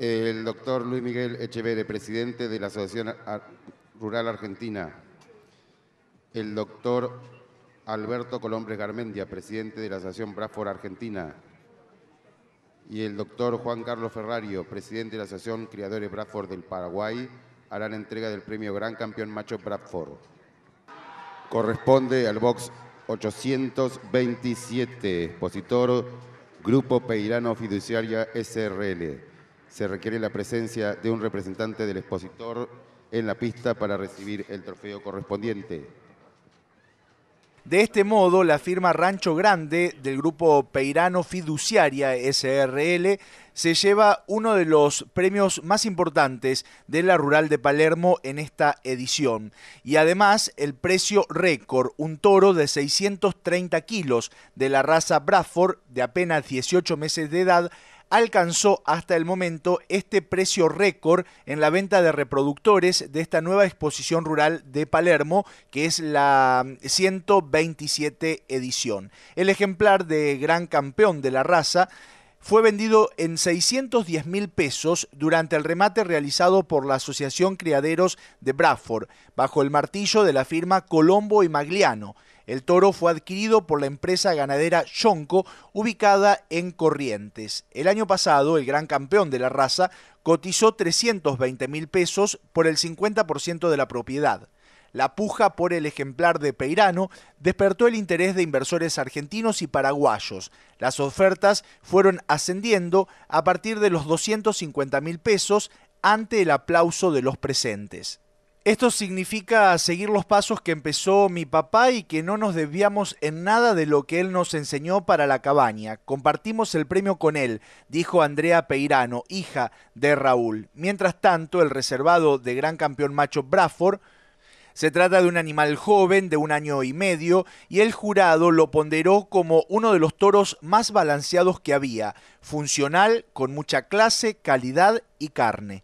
el doctor Luis Miguel Echeverde, presidente de la Asociación Rural Argentina, el doctor Alberto Colombres Garmendia, presidente de la Asociación Bradford Argentina, y el doctor Juan Carlos Ferrario, presidente de la Asociación Criadores Bradford del Paraguay, harán entrega del premio Gran Campeón Macho Bradford. Corresponde al box 827, expositor Grupo Peirano Fiduciaria SRL se requiere la presencia de un representante del expositor en la pista para recibir el trofeo correspondiente. De este modo, la firma Rancho Grande del grupo Peirano Fiduciaria SRL se lleva uno de los premios más importantes de la Rural de Palermo en esta edición. Y además el precio récord, un toro de 630 kilos de la raza Bradford de apenas 18 meses de edad, alcanzó hasta el momento este precio récord en la venta de reproductores de esta nueva exposición rural de Palermo, que es la 127 mm, edición. El ejemplar de Gran Campeón de la Raza fue vendido en 610 mil pesos durante el remate realizado por la Asociación Criaderos de Bradford, bajo el martillo de la firma Colombo y Magliano. El toro fue adquirido por la empresa ganadera Yonco, ubicada en Corrientes. El año pasado, el gran campeón de la raza cotizó 320 mil pesos por el 50% de la propiedad. La puja por el ejemplar de Peirano despertó el interés de inversores argentinos y paraguayos. Las ofertas fueron ascendiendo a partir de los 250 mil pesos ante el aplauso de los presentes. Esto significa seguir los pasos que empezó mi papá y que no nos desviamos en nada de lo que él nos enseñó para la cabaña. Compartimos el premio con él, dijo Andrea Peirano, hija de Raúl. Mientras tanto, el reservado de gran campeón macho Braford. se trata de un animal joven de un año y medio y el jurado lo ponderó como uno de los toros más balanceados que había, funcional, con mucha clase, calidad y carne.